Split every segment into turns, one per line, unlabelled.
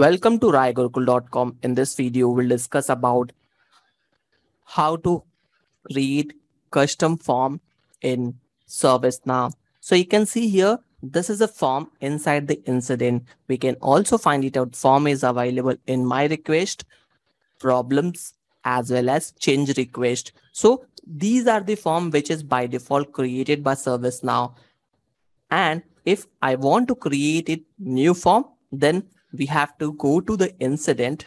Welcome to raigurukul.com. In this video, we'll discuss about how to create custom form in ServiceNow. So you can see here, this is a form inside the incident. We can also find it out. Form is available in my request, problems, as well as change request. So these are the form which is by default created by ServiceNow. And if I want to create a new form, then we have to go to the incident,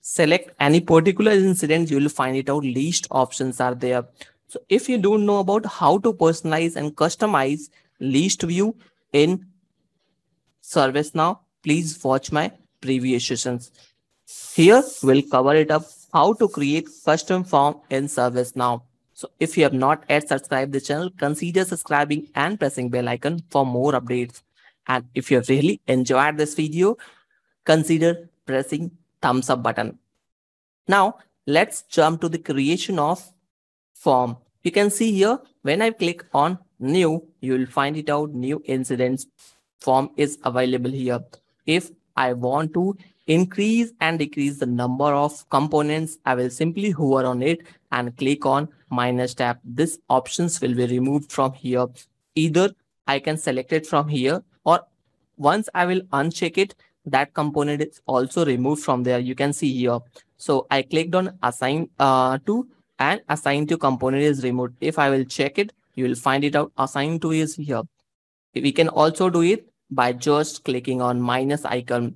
select any particular incident, you will find it out, least options are there. So if you don't know about how to personalize and customize least view in ServiceNow, please watch my previous sessions. Here we'll cover it up how to create custom form in ServiceNow. So if you have not yet subscribed the channel, consider subscribing and pressing bell icon for more updates. And if you have really enjoyed this video, consider pressing thumbs up button. Now let's jump to the creation of form. You can see here when I click on new, you will find it out new incidents form is available here. If I want to increase and decrease the number of components, I will simply hover on it and click on minus tab. This options will be removed from here. Either I can select it from here or once I will uncheck it, that component is also removed from there. You can see here. So I clicked on assign uh, to and assign to component is removed. If I will check it, you will find it out. Assign to is here. We can also do it by just clicking on minus icon.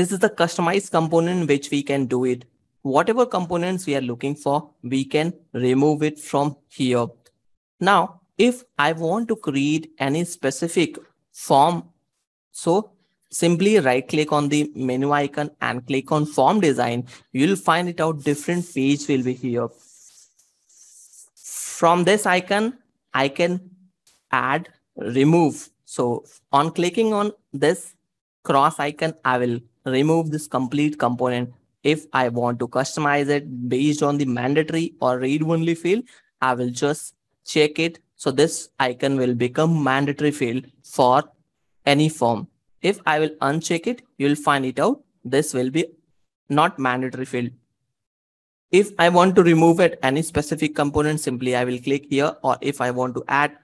This is the customized component which we can do it. Whatever components we are looking for, we can remove it from here. Now, if I want to create any specific form. So simply right click on the menu icon and click on form design. You'll find it out different page will be here. From this icon, I can add, remove. So on clicking on this cross icon, I will remove this complete component. If I want to customize it based on the mandatory or read only field, I will just check it so this icon will become mandatory field for any form. If I will uncheck it, you'll find it out. This will be not mandatory field. If I want to remove it any specific component, simply I will click here. Or if I want to add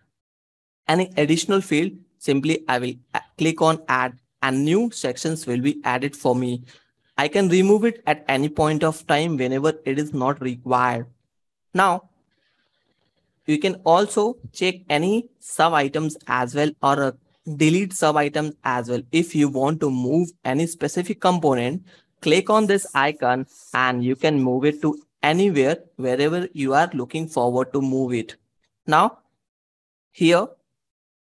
any additional field, simply I will click on add and new sections will be added for me. I can remove it at any point of time whenever it is not required. Now you can also check any sub items as well or uh, delete sub items as well. If you want to move any specific component, click on this icon and you can move it to anywhere wherever you are looking forward to move it. Now here,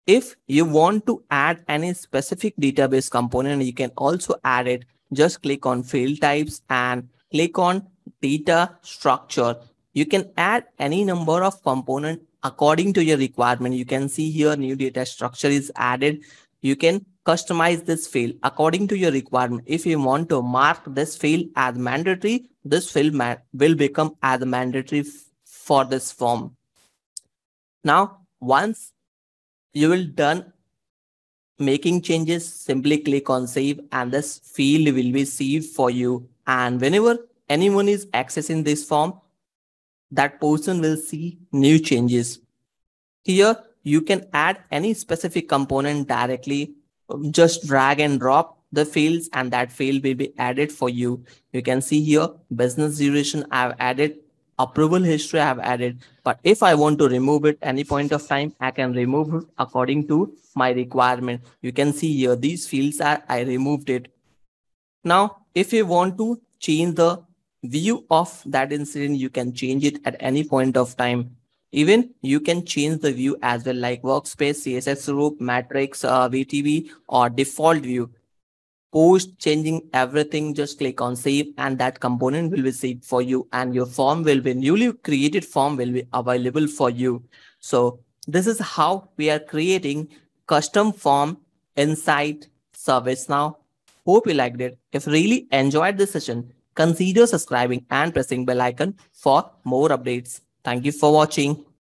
if you want to add any specific database component, you can also add it. Just click on field types and click on data structure you can add any number of component according to your requirement. You can see here new data structure is added. You can customize this field according to your requirement. If you want to mark this field as mandatory, this field ma will become as mandatory for this form. Now, once you will done making changes, simply click on save and this field will be saved for you. And whenever anyone is accessing this form, that person will see new changes. Here, you can add any specific component directly. Um, just drag and drop the fields and that field will be added for you. You can see here, business duration I've added, approval history I've added. But if I want to remove it any point of time, I can remove it according to my requirement. You can see here, these fields are, I removed it. Now, if you want to change the view of that incident, you can change it at any point of time. Even you can change the view as well, like workspace, CSS group, matrix, uh, VTV, or default view. Post changing everything, just click on save, and that component will be saved for you, and your form will be newly created form will be available for you. So this is how we are creating custom form inside Now Hope you liked it. If really enjoyed this session, Consider subscribing and pressing bell icon for more updates. Thank you for watching.